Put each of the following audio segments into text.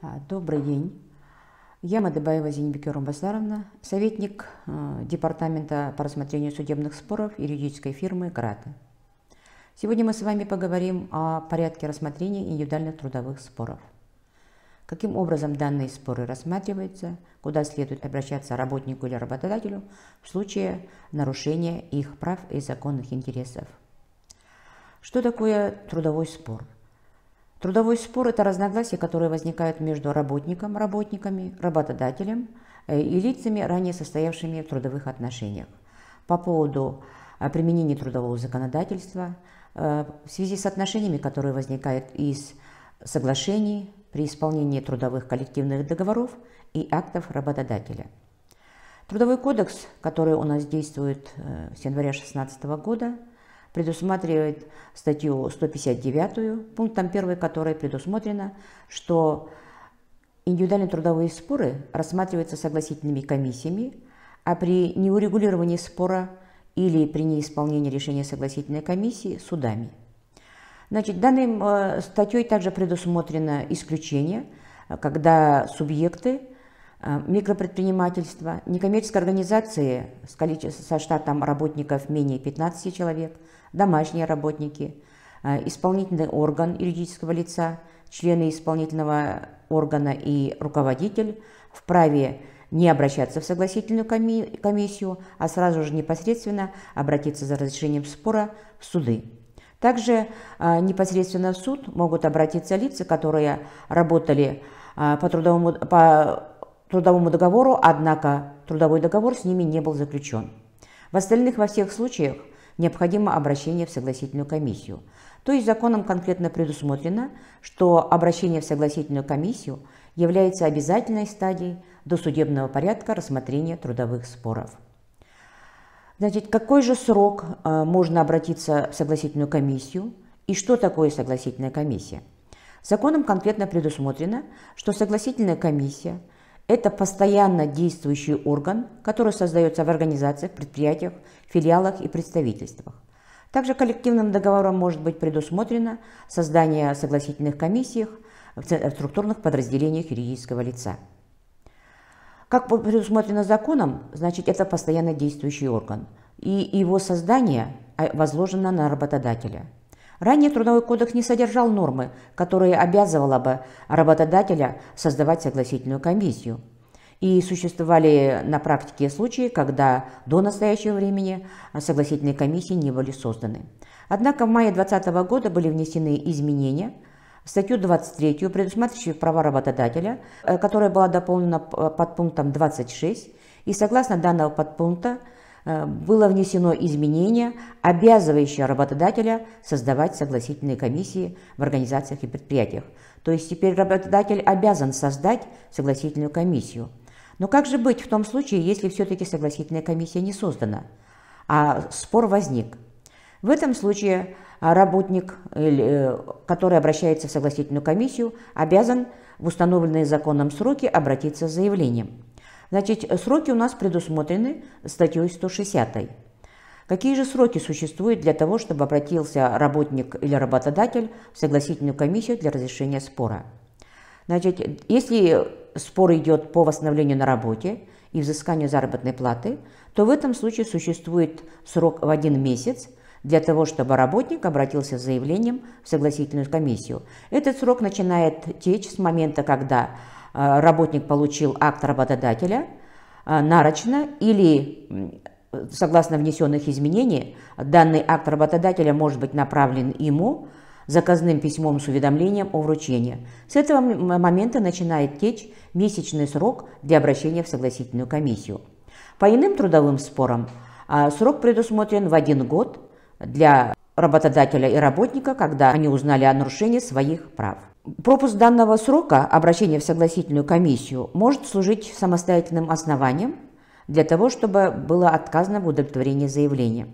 А, добрый день. Я Мадыбаева Зенебекер Баснаровна, советник э, Департамента по рассмотрению судебных споров юридической фирмы «Грата». Сегодня мы с вами поговорим о порядке рассмотрения индивидуальных трудовых споров. Каким образом данные споры рассматриваются, куда следует обращаться работнику или работодателю в случае нарушения их прав и законных интересов. Что такое трудовой спор – Трудовой спор – это разногласия, которые возникают между работником, работниками, работодателем э, и лицами, ранее состоявшими в трудовых отношениях. По поводу э, применения трудового законодательства э, в связи с отношениями, которые возникают из соглашений при исполнении трудовых коллективных договоров и актов работодателя. Трудовой кодекс, который у нас действует с января 2016 года – предусматривает статью 159, пунктом 1 которой предусмотрено, что индивидуальные трудовые споры рассматриваются согласительными комиссиями, а при неурегулировании спора или при неисполнении решения согласительной комиссии – судами. Значит, данной э, статьей также предусмотрено исключение, когда субъекты Э, микропредпринимательства, некоммерческие организации с количеством, со штатом работников менее 15 человек, домашние работники, э, исполнительный орган юридического лица, члены исполнительного органа и руководитель вправе не обращаться в согласительную комиссию, а сразу же непосредственно обратиться за разрешением спора в суды. Также э, непосредственно в суд могут обратиться лица, которые работали по трудовому, по трудовому договору, однако трудовой договор с ними не был заключен. В остальных во всех случаях необходимо обращение в согласительную комиссию. То есть законом конкретно предусмотрено, что обращение в согласительную комиссию является обязательной стадией до судебного порядка рассмотрения трудовых споров. Значит, какой же срок э, можно обратиться в согласительную комиссию и что такое согласительная комиссия? Законом конкретно предусмотрено, что согласительная комиссия – это постоянно действующий орган, который создается в организациях, предприятиях, филиалах и представительствах. Также коллективным договором может быть предусмотрено создание согласительных комиссий в структурных подразделениях юридического лица. Как предусмотрено законом, значит, это постоянно действующий орган, и его создание а, возложено на работодателя – Ранее Трудовой кодекс не содержал нормы, которые обязывала бы работодателя создавать согласительную комиссию. И существовали на практике случаи, когда до настоящего времени согласительные комиссии не были созданы. Однако в мае 2020 года были внесены изменения в статью 23, предусматривающую права работодателя, э, которая была дополнена под пунктом 26, и согласно данного подпункта Э, было внесено изменение, обязывающее работодателя создавать согласительные комиссии в организациях и предприятиях. То есть теперь работодатель обязан создать согласительную комиссию. Но как же быть в том случае, если все-таки согласительная комиссия не создана, а спор возник? В этом случае а, работник, э, который обращается в согласительную комиссию, обязан в установленные законом сроки обратиться с заявлением. Значит, сроки у нас предусмотрены статьей 160. Какие же сроки существуют для того, чтобы обратился работник или работодатель в согласительную комиссию для разрешения спора? Значит, если спор идет по восстановлению на работе и взысканию заработной платы, то в этом случае существует срок в один месяц для того, чтобы работник обратился с заявлением в согласительную комиссию. Этот срок начинает течь с момента, когда Э, работник получил акт работодателя э, нарочно или согласно внесенных изменений, данный акт работодателя может быть направлен ему заказным письмом с уведомлением о вручении. С этого момента начинает течь месячный срок для обращения в согласительную комиссию. По иным трудовым спорам э, срок предусмотрен в один год для работодателя и работника, когда они узнали о нарушении своих прав. Пропуск данного срока обращения в согласительную комиссию может служить самостоятельным основанием для того, чтобы было отказано в удовлетворении заявления.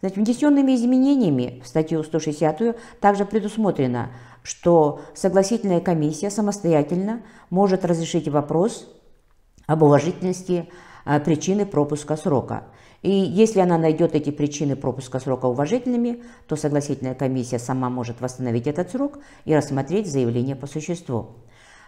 Значит, внесенными изменениями в статью 160 также предусмотрено, что согласительная комиссия самостоятельно может разрешить вопрос об уважительности э, причины пропуска срока – и если она найдет эти причины пропуска срока уважительными, то согласительная комиссия сама может восстановить этот срок и рассмотреть заявление по существу.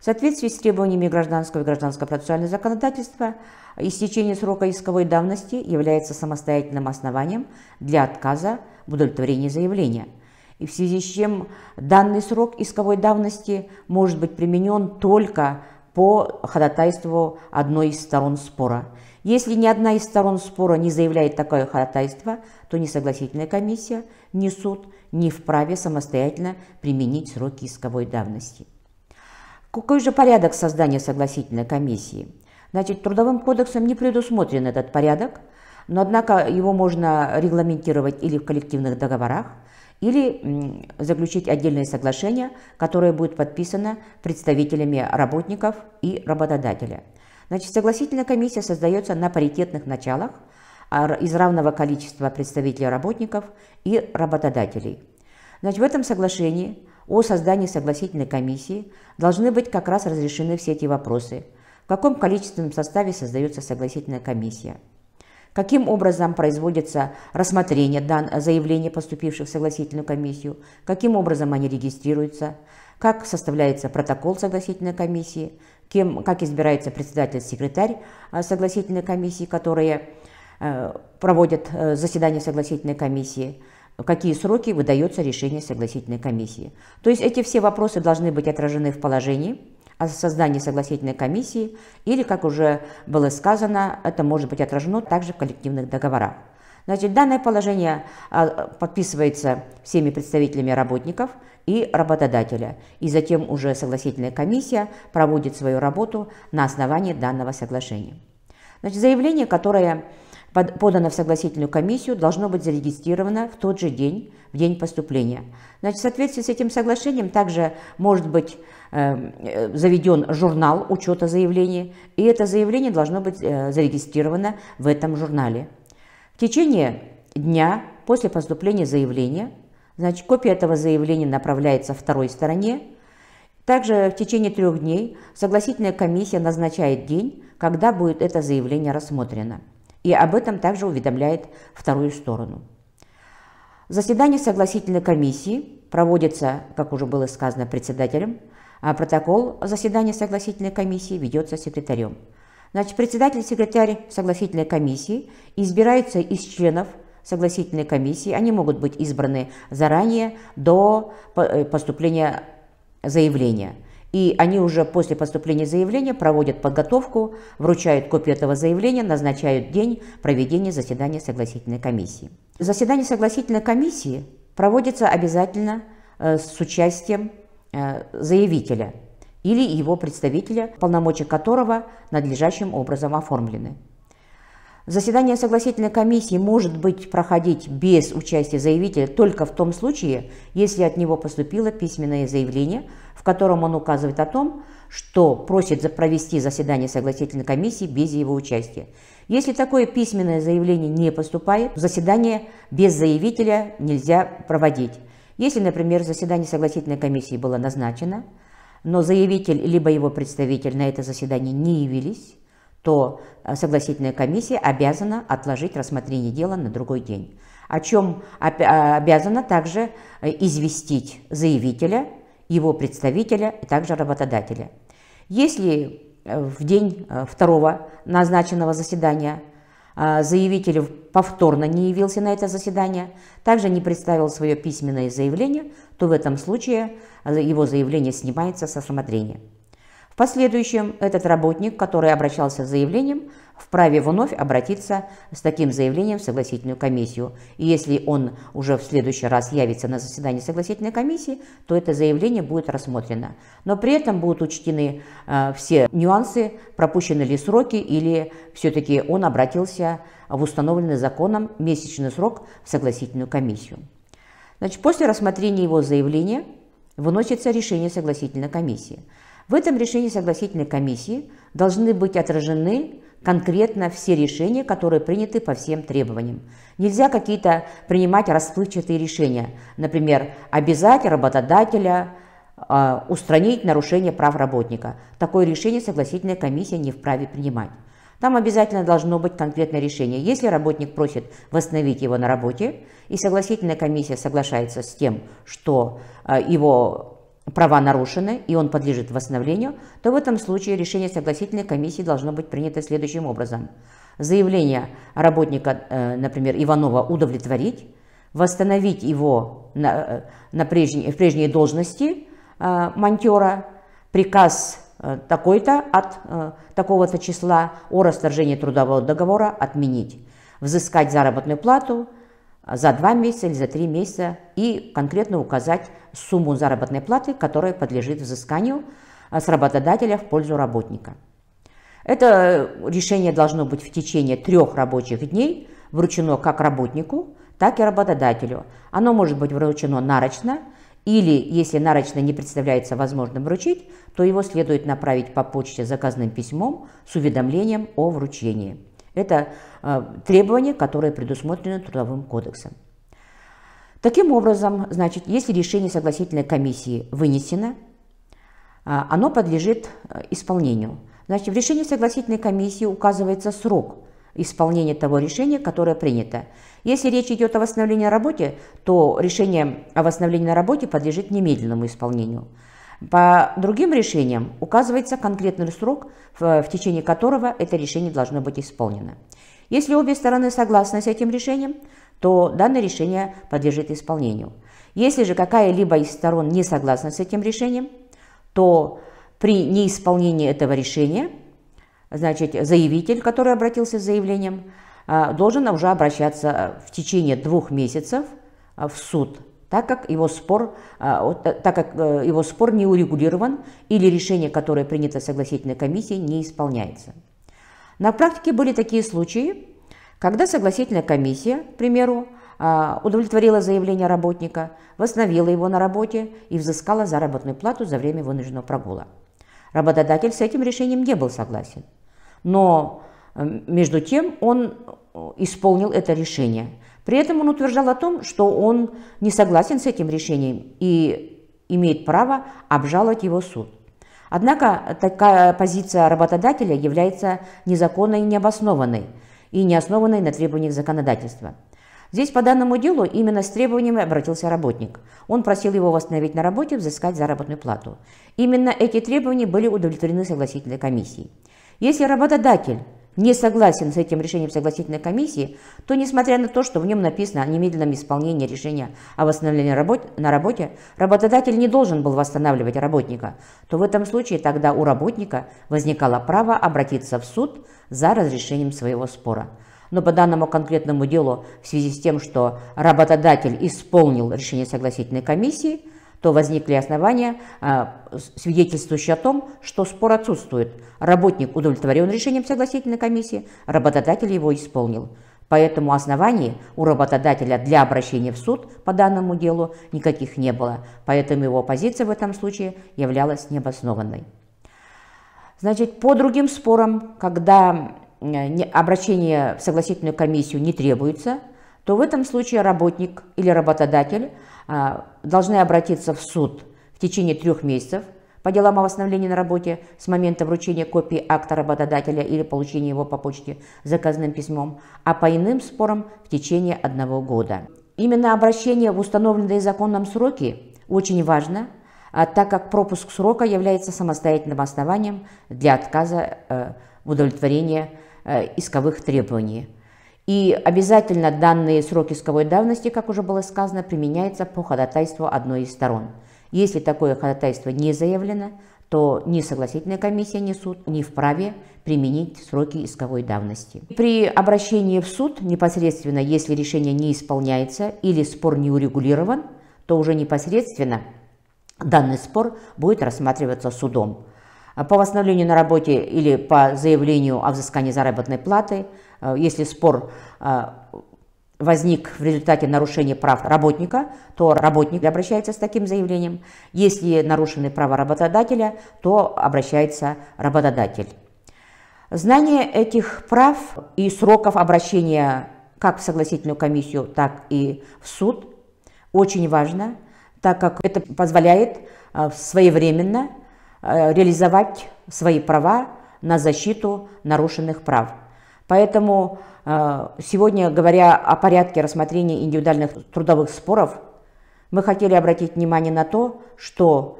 В соответствии с требованиями гражданского и гражданского процессуального законодательства, истечение срока исковой давности является самостоятельным основанием для отказа в удовлетворении заявления. И в связи с чем данный срок исковой давности может быть применен только по ходатайству одной из сторон спора. Если ни одна из сторон спора не заявляет такое ходатайство, то несогласительная комиссия, ни суд не вправе самостоятельно применить сроки исковой давности. Какой же порядок создания согласительной комиссии? Значит, Трудовым кодексом не предусмотрен этот порядок – но однако его можно регламентировать или в коллективных договорах, или заключить отдельное соглашение, которое будет подписано представителями работников и работодателя. Значит, согласительная комиссия создается на паритетных началах а, из равного количества представителей работников и работодателей. Значит, в этом соглашении о создании согласительной комиссии должны быть как раз разрешены все эти вопросы. В каком количественном составе создается согласительная комиссия – каким образом производится рассмотрение дан заявлений, поступивших в согласительную комиссию, каким образом они регистрируются, как составляется протокол согласительной комиссии, кем, как избирается председатель, секретарь а, согласительной комиссии, которые э, проводят э, заседание согласительной комиссии, в какие сроки выдается решение согласительной комиссии. То есть эти все вопросы должны быть отражены в положении, о создании согласительной комиссии или, как уже было сказано, это может быть отражено также в коллективных договорах. Значит, данное положение а, подписывается всеми представителями работников и работодателя, и затем уже согласительная комиссия проводит свою работу на основании данного соглашения. Значит, заявление, которое подано в согласительную комиссию, должно быть зарегистрировано в тот же день, в день поступления. Значит, в соответствии с этим соглашением также может быть э, заведен журнал учета заявлений, и это заявление должно быть э, зарегистрировано в этом журнале. В течение дня после поступления заявления, значит, копия этого заявления направляется второй стороне, также в течение трех дней согласительная комиссия назначает день, когда будет это заявление рассмотрено и об этом также уведомляет вторую сторону. Заседание согласительной комиссии проводится, как уже было сказано, председателем, а протокол заседания согласительной комиссии ведется секретарем. Значит, председатель и секретарь согласительной комиссии избираются из членов согласительной комиссии. Они могут быть избраны заранее до э, поступления заявления – и они уже после поступления заявления проводят подготовку, вручают копию этого заявления, назначают день проведения заседания согласительной комиссии. Заседание согласительной комиссии проводится обязательно э, с участием э, заявителя или его представителя, полномочия которого надлежащим образом оформлены. Заседание согласительной комиссии может быть проходить без участия заявителя только в том случае, если от него поступило письменное заявление – котором он указывает о том, что просит провести заседание согласительной комиссии без его участия. Если такое письменное заявление не поступает, заседание без заявителя нельзя проводить. Если, например, заседание согласительной комиссии было назначено, но заявитель либо его представитель на это заседание не явились, то э, согласительная комиссия обязана отложить рассмотрение дела на другой день, о чем э, обязана также э, известить заявителя его представителя и также работодателя. Если э, в день э, второго назначенного заседания э, заявитель повторно не явился на это заседание, также не представил свое письменное заявление, то в этом случае его заявление снимается с рассмотрения. В последующем этот работник, который обращался с заявлением, вправе вновь обратиться с таким заявлением в согласительную комиссию. И если он уже в следующий раз явится на заседание согласительной комиссии, то это заявление будет рассмотрено. Но при этом будут учтены э, все нюансы, пропущены ли сроки или все-таки он обратился в установленный законом месячный срок в согласительную комиссию. Значит, после рассмотрения его заявления выносится решение согласительной комиссии. В этом решении согласительной комиссии должны быть отражены конкретно все решения, которые приняты по всем требованиям. Нельзя какие-то принимать расплывчатые решения, например, обязать работодателя э, устранить нарушение прав работника. Такое решение согласительная комиссия не вправе принимать. Там обязательно должно быть конкретное решение. Если работник просит восстановить его на работе, и согласительная комиссия соглашается с тем, что а, его права нарушены и он подлежит восстановлению, то в этом случае решение согласительной комиссии должно быть принято следующим образом. Заявление работника, э, например, Иванова удовлетворить, восстановить его на, э, на прежней, в прежней должности э, монтера, приказ такой-то от такого-то числа о расторжении трудового договора отменить, взыскать заработную плату – за два месяца или за три месяца и конкретно указать сумму заработной платы, которая подлежит взысканию а, с работодателя в пользу работника. Это решение должно быть в течение трех рабочих дней, вручено как работнику, так и работодателю. Оно может быть вручено нарочно, или, если нарочно не представляется возможным вручить, то его следует направить по почте заказным письмом с уведомлением о вручении. Это а, требование, которое предусмотрено Трудовым кодексом. Таким образом, значит, если решение согласительной комиссии вынесено, а, оно подлежит а, исполнению. Значит, в решении согласительной комиссии указывается срок исполнения того решения, которое принято. Если речь идет о восстановлении на работе, то решение о восстановлении на работе подлежит немедленному исполнению. По другим решениям указывается конкретный срок, в течение которого это решение должно быть исполнено. Если обе стороны согласны с этим решением, то данное решение подлежит исполнению. Если же какая-либо из сторон не согласна с этим решением, то при неисполнении этого решения, значит, заявитель, который обратился с заявлением, а, должен уже обращаться в течение двух месяцев а, в суд так как его спор, а, так как э, его спор не урегулирован или решение, которое принято согласительной комиссией, не исполняется. На практике были такие случаи, когда согласительная комиссия, к примеру, а, удовлетворила заявление работника, восстановила его на работе и взыскала заработную плату за время вынужденного прогула. Работодатель с этим решением не был согласен, но между тем он э, исполнил это решение – при этом он утверждал о том, что он не согласен с этим решением и имеет право обжаловать его суд. Однако такая позиция работодателя является незаконной и необоснованной, и не основанной на требованиях законодательства. Здесь по данному делу именно с требованиями обратился работник. Он просил его восстановить на работе, взыскать заработную плату. Именно эти требования были удовлетворены согласительной комиссией. Если работодатель не согласен с этим решением согласительной комиссии, то, несмотря на то, что в нем написано о немедленном исполнении решения о восстановлении работ на работе, работодатель не должен был восстанавливать работника, то в этом случае тогда у работника возникало право обратиться в суд за разрешением своего спора. Но по данному конкретному делу, в связи с тем, что работодатель исполнил решение согласительной комиссии, то возникли основания, а, свидетельствующие о том, что спор отсутствует. Работник удовлетворен решением согласительной комиссии, работодатель его исполнил. Поэтому оснований у работодателя для обращения в суд по данному делу никаких не было, поэтому его позиция в этом случае являлась необоснованной. Значит, по другим спорам, когда э, обращение в согласительную комиссию не требуется, то в этом случае работник или работодатель а, должны обратиться в суд в течение трех месяцев по делам о восстановлении на работе с момента вручения копии акта работодателя или получения его по почте заказным письмом, а по иным спорам в течение одного года. Именно обращение в установленные законом сроки очень важно, а так как пропуск срока является самостоятельным основанием для отказа э, в удовлетворении э, исковых требований. И обязательно данные сроки исковой давности, как уже было сказано, применяется по ходатайству одной из сторон. Если такое ходатайство не заявлено, то ни согласительная комиссия, ни суд не вправе применить сроки исковой давности. При обращении в суд непосредственно, если решение не исполняется или спор не урегулирован, то уже непосредственно данный спор будет рассматриваться судом. А по восстановлению на работе или по заявлению о взыскании заработной платы, э, если спор э, возник в результате нарушения прав работника, то работник обращается с таким заявлением. Если нарушены права работодателя, то обращается работодатель. Знание этих прав и сроков обращения как в согласительную комиссию, так и в суд очень важно, так как это позволяет э, своевременно Э, реализовать свои права на защиту нарушенных прав. Поэтому э, сегодня, говоря о порядке рассмотрения индивидуальных трудовых споров, мы хотели обратить внимание на то, что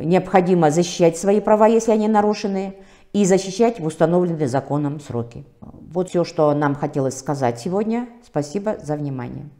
необходимо защищать свои права, если они нарушены, и защищать в установленные законом сроки. Вот все, что нам хотелось сказать сегодня. Спасибо за внимание.